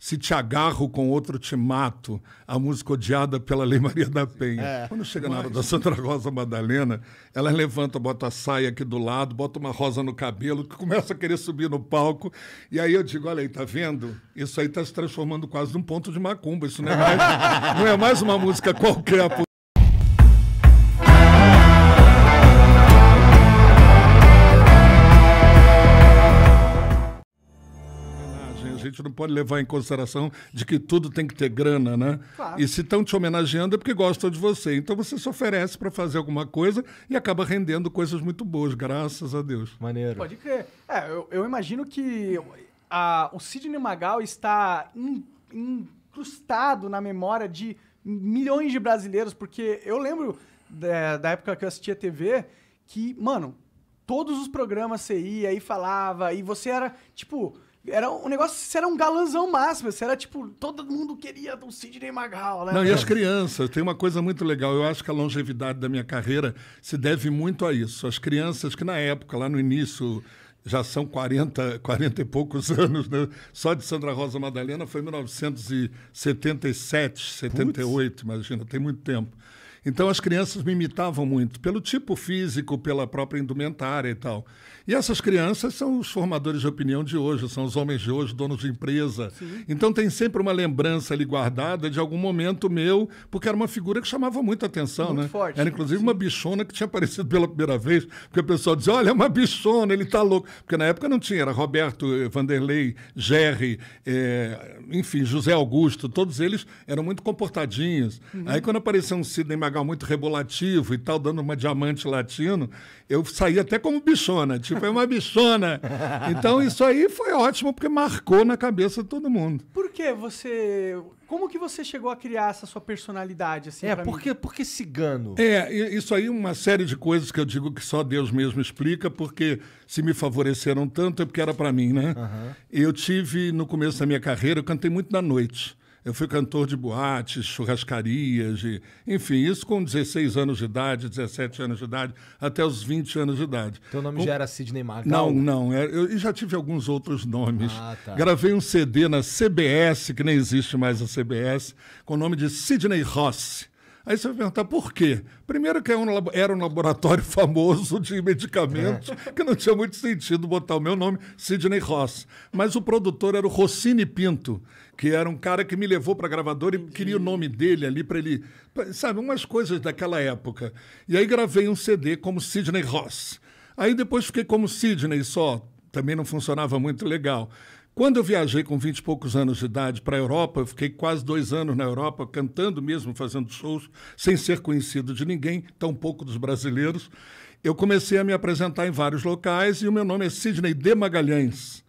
Se te agarro com outro, te mato. A música odiada pela Lei Maria da Penha. É, Quando chega mas... na hora da Sandra Rosa Madalena, ela levanta, bota a saia aqui do lado, bota uma rosa no cabelo, que começa a querer subir no palco. E aí eu digo: olha aí, tá vendo? Isso aí tá se transformando quase num ponto de macumba. Isso não é mais, não é mais uma música qualquer. gente não pode levar em consideração de que tudo tem que ter grana, né? Claro. E se estão te homenageando é porque gostam de você. Então você se oferece para fazer alguma coisa e acaba rendendo coisas muito boas, graças a Deus. Maneiro. Pode crer. É, eu, eu imagino que a, o Sidney Magal está incrustado na memória de milhões de brasileiros, porque eu lembro da, da época que eu assistia TV que, mano, todos os programas você ia e falava, e você era, tipo, era um negócio, você era um galanzão máximo, você era tipo, todo mundo queria o Sidney Magal, né? Não, e as crianças, tem uma coisa muito legal, eu acho que a longevidade da minha carreira se deve muito a isso. As crianças que na época, lá no início, já são 40, 40 e poucos anos, né? Só de Sandra Rosa Madalena foi 1977, 78, Puts. imagina, tem muito tempo. Então as crianças me imitavam muito, pelo tipo físico, pela própria indumentária e tal. E essas crianças são os formadores de opinião de hoje, são os homens de hoje, donos de empresa. Sim. Então tem sempre uma lembrança ali guardada de algum momento meu, porque era uma figura que chamava muita atenção, muito né? Forte, era inclusive uma bichona que tinha aparecido pela primeira vez, porque o pessoal dizia: olha, é uma bichona, ele tá louco. Porque na época não tinha, era Roberto eh, Vanderlei, Gerry, é, enfim, José Augusto, todos eles eram muito comportadinhos. Uhum. Aí quando apareceu um Sidney pagar muito rebolativo e tal, dando uma diamante latino, eu saí até como bichona, tipo, é uma bichona. Então isso aí foi ótimo, porque marcou na cabeça de todo mundo. Por que você. Como que você chegou a criar essa sua personalidade? Assim, é, porque, porque cigano. É, isso aí é uma série de coisas que eu digo que só Deus mesmo explica, porque se me favoreceram tanto é porque era para mim, né? Uhum. Eu tive, no começo da minha carreira, eu cantei muito na noite. Eu fui cantor de boates, churrascarias, de... enfim, isso com 16 anos de idade, 17 anos de idade, até os 20 anos de idade. Teu nome já era Sidney Magal? Não, não. É, eu já tive alguns outros nomes. Ah, tá. Gravei um CD na CBS, que nem existe mais a CBS, com o nome de Sidney Ross. Aí você vai perguntar por quê? Primeiro que é era um laboratório famoso de medicamentos, é. que não tinha muito sentido botar o meu nome, Sidney Ross. Mas o produtor era o Rossini Pinto, que era um cara que me levou para a gravadora e queria o nome dele ali para ele... Sabe, umas coisas daquela época. E aí gravei um CD como Sidney Ross. Aí depois fiquei como Sidney só, também não funcionava muito legal. Quando eu viajei com 20 e poucos anos de idade para a Europa, eu fiquei quase dois anos na Europa, cantando mesmo, fazendo shows, sem ser conhecido de ninguém, tampouco dos brasileiros. Eu comecei a me apresentar em vários locais e o meu nome é Sidney de Magalhães.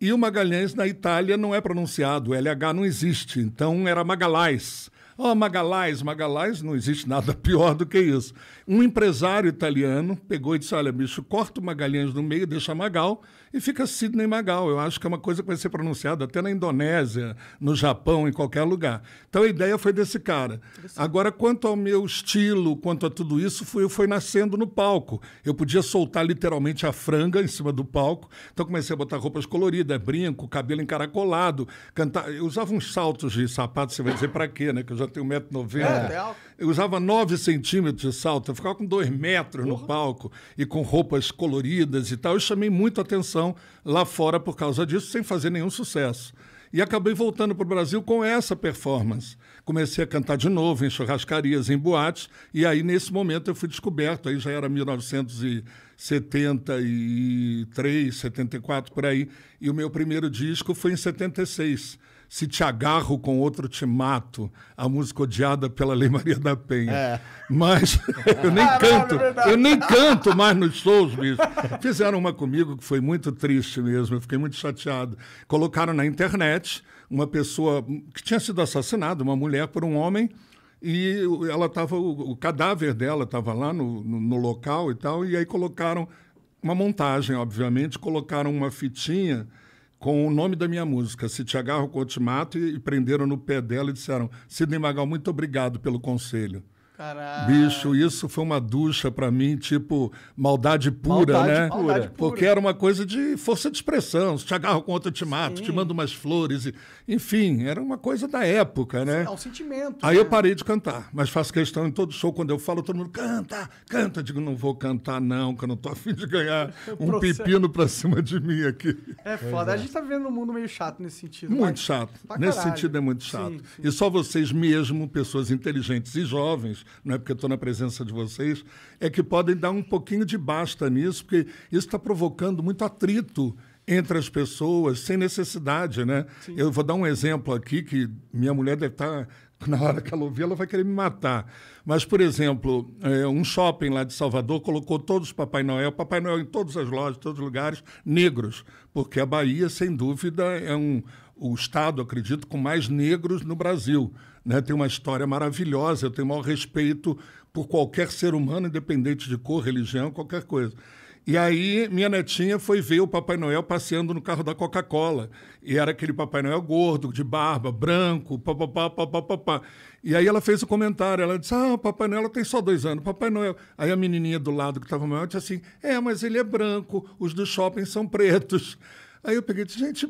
E o Magalhães na Itália não é pronunciado, o LH não existe, então era Magalhães. Oh, Magalhães, Magalhães, não existe nada pior do que isso. Um empresário italiano pegou e disse: Olha, bicho, corta o Magalhães no meio, deixa Magal e fica Sidney Magal. Eu acho que é uma coisa que vai ser pronunciada até na Indonésia, no Japão, em qualquer lugar. Então a ideia foi desse cara. Agora, quanto ao meu estilo, quanto a tudo isso, foi, foi nascendo no palco. Eu podia soltar literalmente a franga em cima do palco. Então comecei a botar roupas coloridas, brinco, cabelo encaracolado, cantar. Eu usava uns saltos de sapato, você vai dizer para quê, né? Que eu já tenho 1,90m. É, é eu usava 9 centímetros de salto, eu ficava com 2 metros uhum. no palco e com roupas coloridas e tal. Eu chamei muito atenção lá fora por causa disso, sem fazer nenhum sucesso. E acabei voltando para o Brasil com essa performance. Comecei a cantar de novo em churrascarias, em boates, e aí nesse momento eu fui descoberto, aí já era 1973, 74 por aí, e o meu primeiro disco foi em 76 se te agarro com outro, te mato. A música odiada pela Lei Maria da Penha. É. Mas eu nem ah, canto, é eu nem canto mais nos shows, bicho. Fizeram uma comigo que foi muito triste mesmo, eu fiquei muito chateado. Colocaram na internet uma pessoa que tinha sido assassinada, uma mulher, por um homem e ela tava, o, cadáver dela estava lá no, no, no, local e tal, e aí colocaram uma montagem, obviamente, colocaram uma fitinha com o nome da minha música, Se Te Agarro, Cotimato, e prenderam no pé dela e disseram: Sidney Magal, muito obrigado pelo conselho. Caraca. Bicho, isso foi uma ducha para mim, tipo, maldade pura, maldade né? Pura. Maldade pura. Porque era uma coisa de força de expressão. Se te agarro com outro, eu te mato, Sim. te mando umas flores. E... Enfim, era uma coisa da época, né? É um sentimento. Aí né? eu parei de cantar, mas faço questão em todo show, quando eu falo, todo mundo canta, canta. Eu digo, não vou cantar, não, que eu não tô afim de ganhar um pepino pra cima de mim aqui. É foda. É. A gente tá vivendo um mundo meio chato nesse sentido. Muito chato. Nesse sentido é muito chato. Sim, sim. E só vocês mesmo, pessoas inteligentes e jovens, não é porque estou na presença de vocês, é que podem dar um pouquinho de basta nisso, porque isso está provocando muito atrito entre as pessoas, sem necessidade, né? Eu vou dar um exemplo aqui que minha mulher deve estar tá, na hora que ela ouvir, ela vai querer me matar. Mas, por exemplo, é, um shopping lá de Salvador colocou todos os Papai Noel, Papai Noel em todas as lojas, todos os lugares, negros, porque a Bahia, sem dúvida, é um, o Estado, acredito, com mais negros no Brasil. Né? Tem uma história maravilhosa, eu tenho maior respeito por qualquer ser humano, independente de cor, religião, qualquer coisa. E aí minha netinha foi ver o Papai Noel passeando no carro da Coca-Cola. E era aquele Papai Noel gordo, de barba, branco, papapá, papapá. E aí ela fez o um comentário, ela disse, ah, o Papai Noel tem só dois anos, Papai Noel... Aí a menininha do lado que estava maior disse assim, é, mas ele é branco, os do shopping são pretos. Aí eu peguei e disse, gente,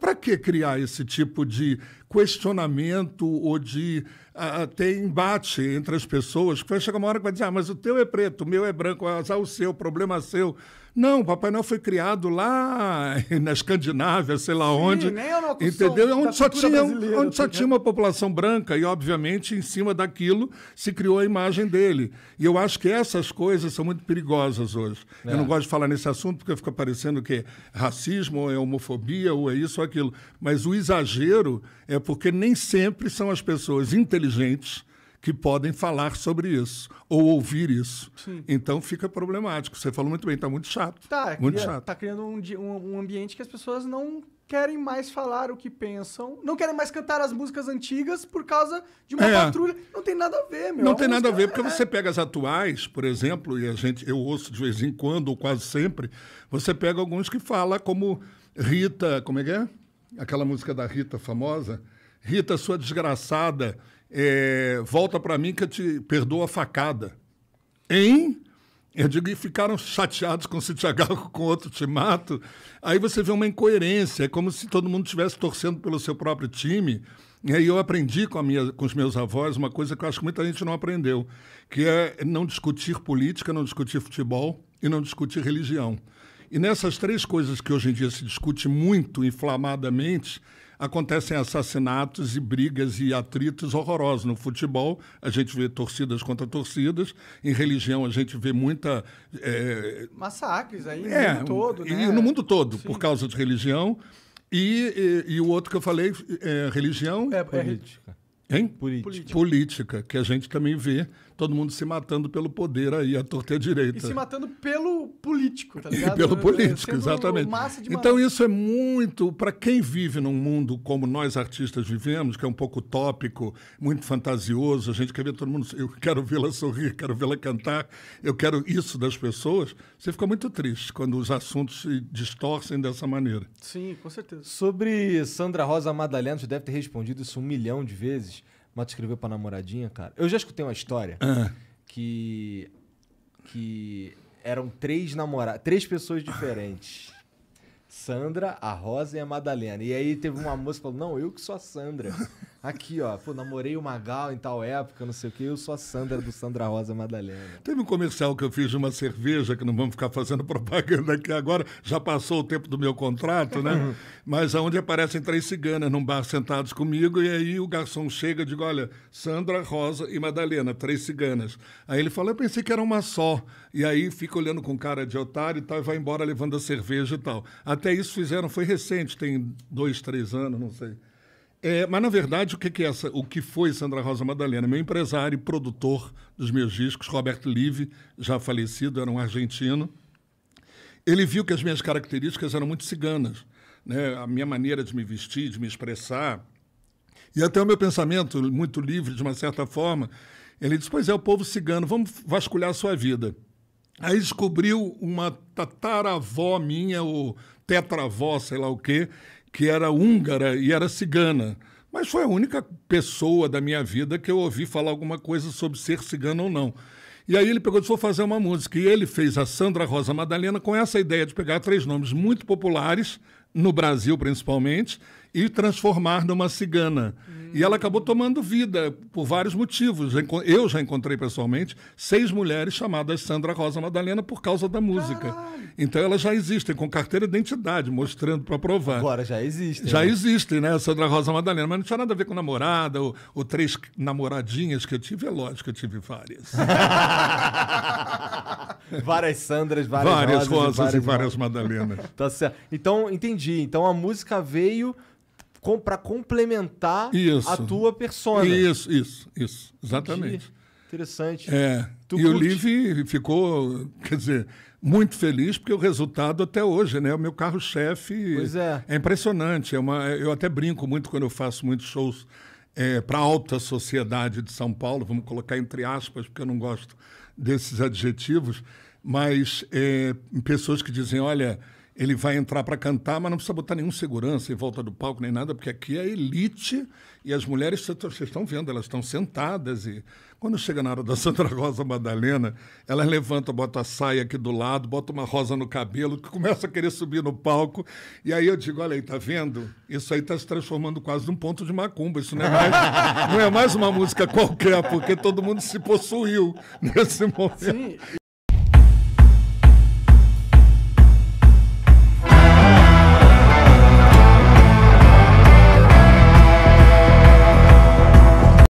para que criar esse tipo de questionamento ou de ah, ah, ter embate entre as pessoas? Porque vai chegar uma hora que vai dizer, ah, mas o teu é preto, o meu é branco, azar é o seu, problema é seu. Não, o Papai Noel foi criado lá na Escandinávia, sei lá Sim, onde. Nem a entendeu? Onde só, tinha, onde só tinha uma população branca e, obviamente, em cima daquilo se criou a imagem dele. E eu acho que essas coisas são muito perigosas hoje. É. Eu não é. gosto de falar nesse assunto porque fica parecendo que é racismo, ou é homofobia, ou é isso ou aquilo. Mas o exagero é porque nem sempre são as pessoas inteligentes que podem falar sobre isso ou ouvir isso. Sim. Então fica problemático. Você falou muito bem, está muito chato. Está é muito cria, é, chato. Está criando um, um, um ambiente que as pessoas não querem mais falar o que pensam, não querem mais cantar as músicas antigas por causa de uma é. patrulha. Não tem nada a ver, meu. Não a tem música... nada a ver, porque é, é. você pega as atuais, por exemplo, e a gente, eu ouço de vez em quando, ou quase sempre, você pega alguns que fala como Rita, como é que é? Aquela música da Rita famosa. Rita, sua desgraçada, é, volta para mim que eu te perdoo a facada. Hein? Eu digo, e ficaram chateados com o Santiago agarro com outro te mato. Aí você vê uma incoerência, é como se todo mundo estivesse torcendo pelo seu próprio time. E aí eu aprendi com, a minha, com os meus avós uma coisa que eu acho que muita gente não aprendeu, que é não discutir política, não discutir futebol e não discutir religião. E nessas três coisas que hoje em dia se discute muito inflamadamente, acontecem assassinatos e brigas e atritos horrorosos. No futebol, a gente vê torcidas contra torcidas, em religião, a gente vê muita. É... Massacres aí no é, mundo todo. Né? E no mundo todo, Sim. por causa de religião. E, e, e, o outro que eu falei, é religião. É, é política. Hein? Política. política. que a gente também vê todo mundo se matando pelo poder aí, a torta direita. E se matando pelo político, tá ligado? E pelo é, político, é, exatamente. Então isso é muito, para quem vive num mundo como nós artistas vivemos, que é um pouco tópico, muito fantasioso, a gente quer ver todo mundo, eu quero vê-la sorrir, quero vê-la cantar, eu quero isso das pessoas, você fica muito triste quando os assuntos se distorcem dessa maneira. Sim, com certeza. Sobre Sandra Rosa Madalena, você deve ter respondido isso um milhão de vezes. Mota escreveu pra namoradinha, cara. Eu já escutei uma história ah. que. que eram três namoradas, três pessoas diferentes. Sandra, a Rosa e a Madalena. E aí teve uma moça que falou: Não, eu que sou a Sandra. Aqui, ó, pô, namorei o Magal em tal época, não sei o quê, eu sou a Sandra do Sandra Rosa Madalena. Teve um comercial que eu fiz de uma cerveja, que não vamos ficar fazendo propaganda aqui agora, já passou o tempo do meu contrato, né? Mas aonde aparecem três ciganas num bar sentados comigo, e aí o garçom chega e diz Olha, Sandra, Rosa e Madalena, três ciganas. Aí ele fala: Eu pensei que era uma só. E aí fica olhando com cara de otário e tal, e vai embora levando a cerveja e tal. Até até isso fizeram, foi recente, tem dois, três anos, não sei. É, mas, na verdade, o que, que é essa, o que foi Sandra Rosa Madalena? Meu empresário e produtor dos meus discos, Roberto Live, já falecido, era um argentino. Ele viu que as minhas características eram muito ciganas, né? a minha maneira de me vestir, de me expressar. E até o meu pensamento, muito livre, de uma certa forma, ele disse: Pois é, o povo cigano, vamos vasculhar a sua vida. Aí descobriu uma tataravó minha, ou tetravó, sei lá o quê, que era húngara e era cigana. Mas foi a única pessoa da minha vida que eu ouvi falar alguma coisa sobre ser cigano ou não. E aí ele pegou e disse, vou fazer uma música. E ele fez a Sandra Rosa Madalena com essa ideia de pegar três nomes muito populares, no Brasil principalmente, e transformar numa cigana. Hum. E ela acabou tomando vida por vários motivos. Eu já encontrei pessoalmente seis mulheres chamadas Sandra Rosa Madalena por causa da música. Caralho. Então elas já existem, com carteira de identidade, mostrando para provar. Agora já existem. Já né? existem, né? Sandra Rosa Madalena. Mas não tinha nada a ver com namorada ou, ou três namoradinhas que eu tive. É lógico que eu tive várias. várias Sandras, várias, várias Rosas, Rosas e várias, e várias Madalenas. tá certo. Então, entendi. Então a música veio com, para complementar isso, a tua persona. Isso, isso, isso, exatamente. Entendi. Interessante. É. Tu e curte? o Live ficou, quer dizer, muito feliz porque o resultado até hoje, né? O meu carro-chefe é. é impressionante. É uma, eu até brinco muito quando eu faço muitos shows é, para a alta sociedade de São Paulo, vamos colocar entre aspas, porque eu não gosto desses adjetivos, mas é, pessoas que dizem, olha, ele vai entrar para cantar, mas não precisa botar nenhum segurança em volta do palco nem nada, porque aqui é elite e as mulheres, vocês tá, estão vendo, elas estão sentadas e quando chega na hora da Santa Rosa Madalena, elas levantam, botam a saia aqui do lado, botam uma rosa no cabelo, que começa a querer subir no palco e aí eu digo, olha aí, tá vendo? Isso aí está se transformando quase num ponto de macumba, isso não é mais, não é mais uma música qualquer, porque todo mundo se possuiu nesse momento. Sim.